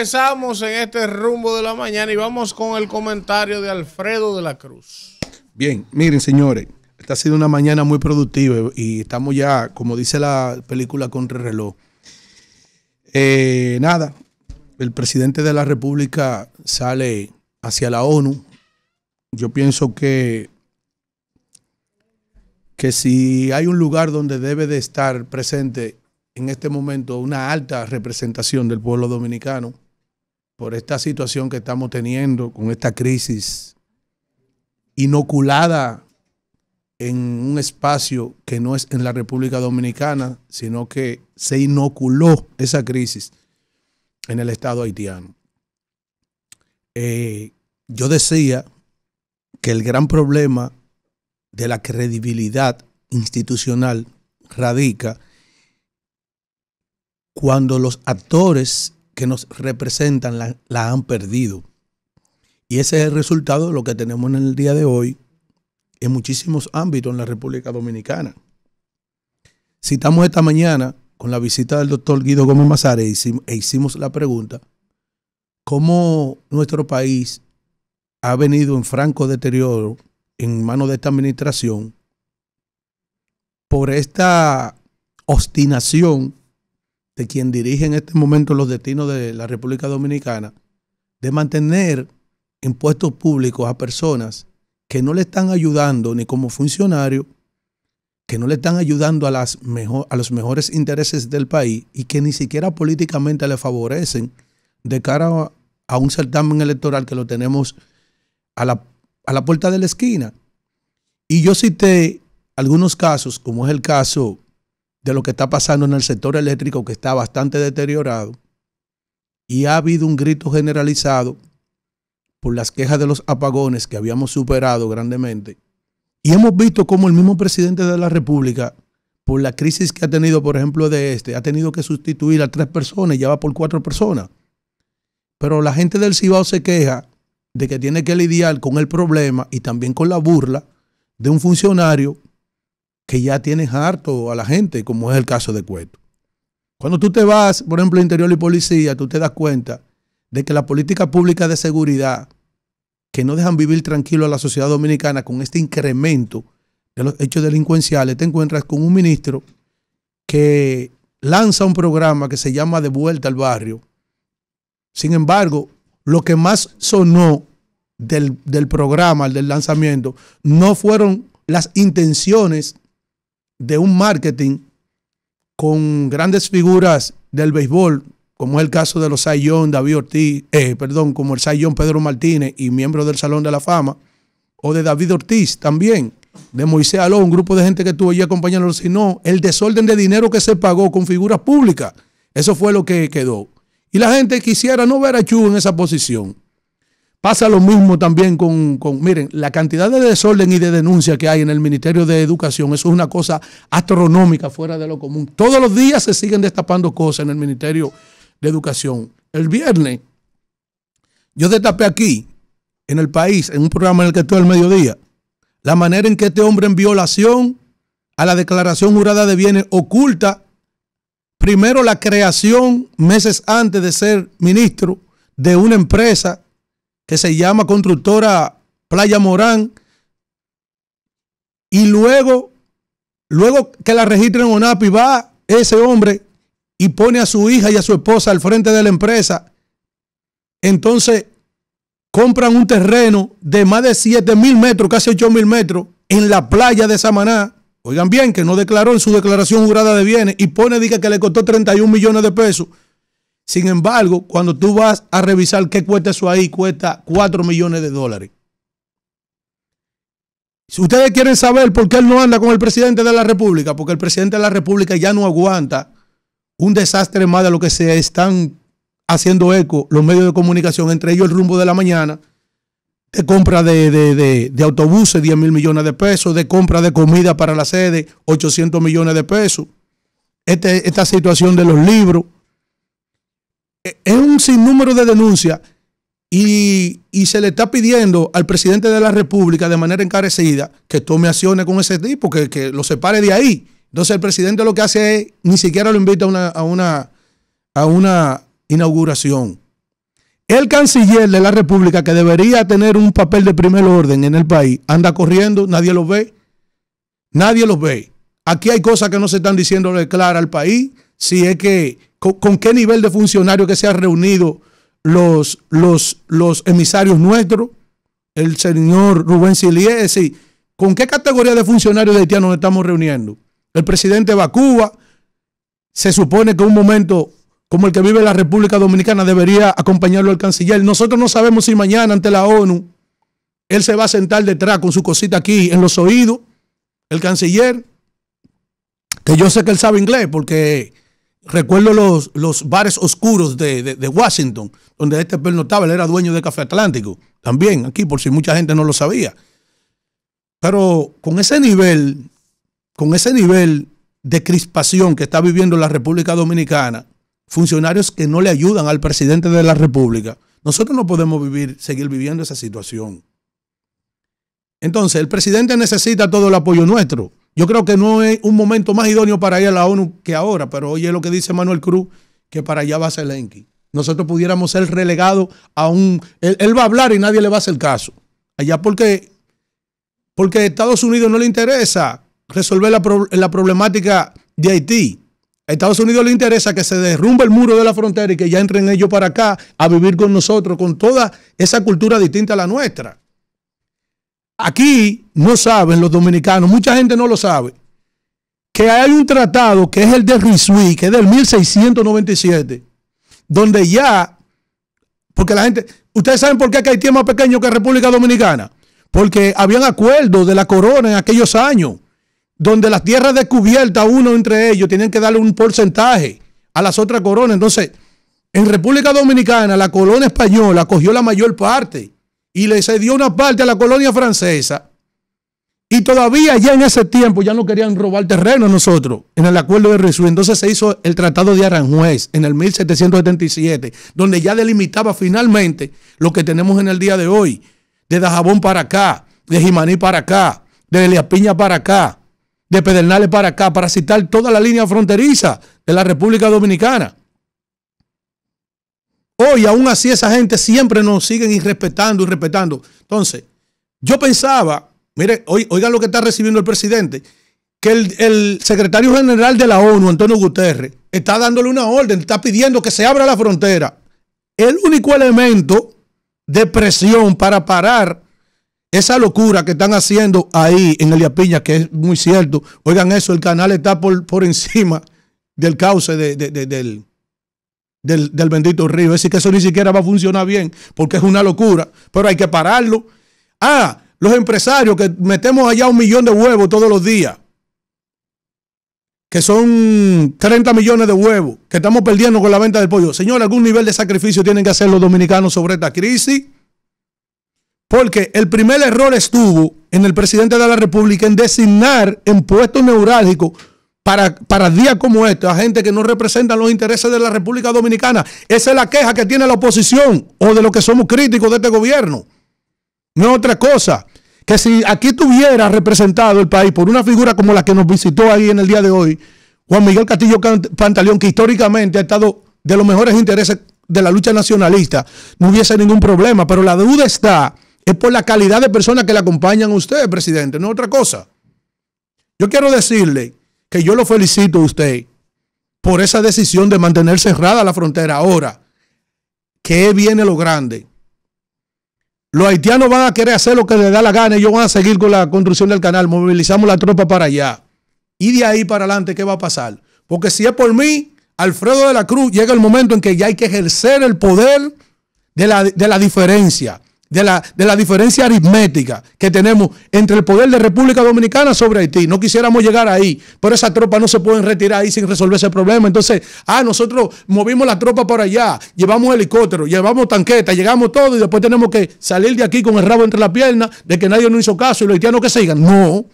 Empezamos en este rumbo de la mañana y vamos con el comentario de Alfredo de la Cruz. Bien, miren señores, esta ha sido una mañana muy productiva y estamos ya, como dice la película Contrarreloj. Eh, nada, el presidente de la República sale hacia la ONU. Yo pienso que, que si hay un lugar donde debe de estar presente en este momento una alta representación del pueblo dominicano, por esta situación que estamos teniendo con esta crisis inoculada en un espacio que no es en la República Dominicana, sino que se inoculó esa crisis en el Estado haitiano. Eh, yo decía que el gran problema de la credibilidad institucional radica cuando los actores que nos representan la, han perdido. Y ese es el resultado de lo que tenemos en el día de hoy en muchísimos ámbitos en la República Dominicana. Citamos esta mañana con la visita del doctor Guido Gómez Mazare e, e hicimos la pregunta, ¿cómo nuestro país ha venido en franco deterioro en manos de esta administración por esta obstinación quien dirige en este momento los destinos de la República Dominicana, de mantener impuestos públicos a personas que no le están ayudando ni como funcionario, que no le están ayudando a, las mejor, a los mejores intereses del país y que ni siquiera políticamente le favorecen de cara a, un certamen electoral que lo tenemos a la, a la puerta de la esquina. Y yo cité algunos casos, como es el caso de lo que está pasando en el sector eléctrico que está bastante deteriorado y ha habido un grito generalizado por las quejas de los apagones que habíamos superado grandemente. Y hemos visto cómo el mismo presidente de la República, por la crisis que ha tenido, por ejemplo, de este, ha tenido que sustituir a tres personas y ya va por cuatro personas. Pero la gente del Cibao se queja de que tiene que lidiar con el problema y también con la burla de un funcionario que ya tienes harto a la gente, como es el caso de Cueto. Cuando tú te vas, por ejemplo, Interior y Policía, tú te das cuenta de que la política pública de seguridad, que no dejan vivir tranquilo a la sociedad dominicana con este incremento de los hechos delincuenciales, te encuentras con un ministro que lanza un programa que se llama De vuelta al barrio. Sin embargo, lo que más sonó del, del programa, del lanzamiento, no fueron las intenciones de un marketing con grandes figuras del béisbol, como es el caso de los Sayón, David Ortiz, eh, perdón, como el Sayón Pedro Martínez y miembro del Salón de la Fama, o de David Ortiz también, de Moisés Aló, un grupo de gente que estuvo allí acompañando, sino el desorden de dinero que se pagó con figuras públicas. Eso fue lo que quedó. Y la gente quisiera no ver a Chu en esa posición. Pasa lo mismo también con, miren, la cantidad de desorden y de denuncia que hay en el Ministerio de Educación, eso es una cosa astronómica fuera de lo común. Todos los días se siguen destapando cosas en el Ministerio de Educación. El viernes, yo destapé aquí, en el país, en un programa en el que estoy al mediodía, la manera en que este hombre en violación a la declaración jurada de bienes oculta primero la creación meses antes de ser ministro de una empresa que se llama Constructora Playa Morán, y luego, luego que la registren en ONAPI, va ese hombre y pone a su hija y a su esposa al frente de la empresa. Entonces, compran un terreno de más de 7 mil metros, casi 8 mil metros, en la playa de Samaná. Oigan bien, que no declaró en su declaración jurada de bienes y pone, diga que le costó 31 millones de pesos. Sin embargo, cuando tú vas a revisar qué cuesta eso ahí, cuesta 4 millones de dólares. Si ustedes quieren saber por qué él no anda con el presidente de la República, porque el presidente de la República ya no aguanta un desastre más de lo que se están haciendo eco los medios de comunicación, entre ellos el rumbo de la mañana, de compra de, autobuses, 10 mil millones de pesos, de compra de comida para la sede, 800 millones de pesos, este, esta situación de los libros es un sinnúmero de denuncias y, se le está pidiendo al presidente de la República de manera encarecida que tome acciones con ese tipo, que, lo separe de ahí. Entonces el presidente lo que hace es, ni siquiera lo invita a una, a una, inauguración. El canciller de la República, que debería tener un papel de primer orden en el país, anda corriendo, nadie lo ve. Nadie lo ve. Aquí hay cosas que no se están diciendo de clara al país. Si es que, con, qué nivel de funcionario que se han reunido los, los, los emisarios nuestros, el señor Rubén Silie, es ¿con qué categoría de funcionarios de haitianos nos estamos reuniendo? El presidente va se supone que un momento como el que vive la República Dominicana debería acompañarlo al canciller. Nosotros no sabemos si mañana ante la ONU él se va a sentar detrás con su cosita aquí en los oídos, el canciller, que yo sé que él sabe inglés porque recuerdo los, bares oscuros de, Washington, donde este pernotaba, él era dueño de Café Atlántico, también aquí, por si mucha gente no lo sabía. Pero con ese nivel, con ese nivel de crispación que está viviendo la República Dominicana, funcionarios que no le ayudan al presidente de la República, nosotros no podemos vivir, seguir viviendo esa situación. Entonces, el presidente necesita todo el apoyo nuestro. Yo creo que no es un momento más idóneo para ir a la ONU que ahora, pero oye lo que dice Manuel Cruz, que para allá va a ser Zelensky. Nosotros pudiéramos ser relegados a un... Él, va a hablar y nadie le va a hacer caso. Allá porque, porque a Estados Unidos no le interesa resolver la, la problemática de Haití. A Estados Unidos le interesa que se derrumbe el muro de la frontera y que ya entren ellos para acá a vivir con nosotros, con toda esa cultura distinta a la nuestra. Aquí no saben los dominicanos, mucha gente no lo sabe, que hay un tratado que es el de Rizuí, que es del 1697, donde ya, porque la gente, ustedes saben por qué Haití es más pequeño que República Dominicana, porque habían acuerdos de la corona en aquellos años, donde las tierras descubiertas, uno entre ellos, tenían que darle un porcentaje a las otras coronas. Entonces, en República Dominicana, la corona española cogió la mayor parte y le cedió una parte a la colonia francesa. Y todavía ya en ese tiempo ya no querían robar terreno a nosotros en el acuerdo de Rizú. Entonces se hizo el Tratado de Aranjuez en el 1777, donde ya delimitaba finalmente lo que tenemos en el día de hoy, de Dajabón para acá, de Jimaní para acá, de Piña para acá, de Pedernales para acá, para citar toda la línea fronteriza de la República Dominicana. Hoy aún así esa gente siempre nos siguen irrespetando y respetando. Entonces, yo pensaba, mire, oigan lo que está recibiendo el presidente, que el, secretario general de la ONU, Antonio Guterres, está dándole una orden, está pidiendo que se abra la frontera. El único elemento de presión para parar esa locura que están haciendo ahí en El Piña, que es muy cierto. Oigan eso, el canal está por, encima del cauce del, del, bendito río. Es decir, que eso ni siquiera va a funcionar bien, porque es una locura, pero hay que pararlo. Ah, los empresarios que metemos allá un millón de huevos todos los días, que son 30 millones de huevos, que estamos perdiendo con la venta del pollo. Señor, algún nivel de sacrificio tienen que hacer los dominicanos sobre esta crisis. Porque el primer error estuvo en el presidente de la República en designar en puestos neurálgicos para, días como este, a gente que no representa los intereses de la República Dominicana. Esa es la queja que tiene la oposición o de los que somos críticos de este gobierno. No es otra cosa. Que si aquí tuviera representado el país por una figura como la que nos visitó ahí en el día de hoy, Juan Miguel Castillo Pantaleón, que históricamente ha estado de los mejores intereses de la lucha nacionalista, no hubiese ningún problema. Pero la duda está, es por la calidad de personas que le acompañan a usted, presidente, no es otra cosa. Yo quiero decirle que yo lo felicito a usted por esa decisión de mantener cerrada la frontera. Ahora, ¿qué viene lo grande? Los haitianos van a querer hacer lo que les da la gana, y ellos van a seguir con la construcción del canal, movilizamos la tropa para allá. Y de ahí para adelante, ¿qué va a pasar? Porque si es por mí, Alfredo de la Cruz, llega el momento en que ya hay que ejercer el poder de la, de la diferencia de la, diferencia aritmética que tenemos entre el poder de República Dominicana sobre Haití. No quisiéramos llegar ahí, pero esas tropas no se pueden retirar ahí sin resolver ese problema. Entonces, ah, nosotros movimos la tropa para allá, llevamos helicóptero, llevamos tanqueta, llegamos todo y después tenemos que salir de aquí con el rabo entre las piernas de que nadie nos hizo caso y los haitianos que sigan. No.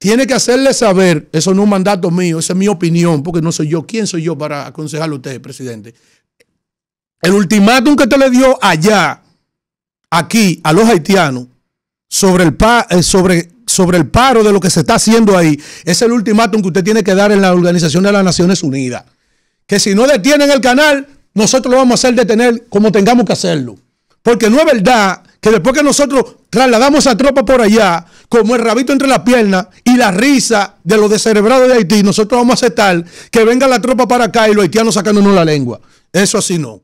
Tiene que hacerle saber, eso no es un mandato mío, esa es mi opinión, porque no soy yo. ¿Quién soy yo para aconsejarle a usted, presidente? El ultimátum que te le dio allá aquí a los haitianos eh, sobre el, paro de lo que se está haciendo ahí es el ultimátum que usted tiene que dar en la Organización de las Naciones Unidas. Que si no detienen el canal, nosotros lo vamos a hacer detener como tengamos que hacerlo. Porque no es verdad que después que nosotros trasladamos a tropa por allá, como el rabito entre las piernas y la risa de los descerebrados de Haití, nosotros vamos a aceptar que venga la tropa para acá y los haitianos sacándonos la lengua. Eso así no.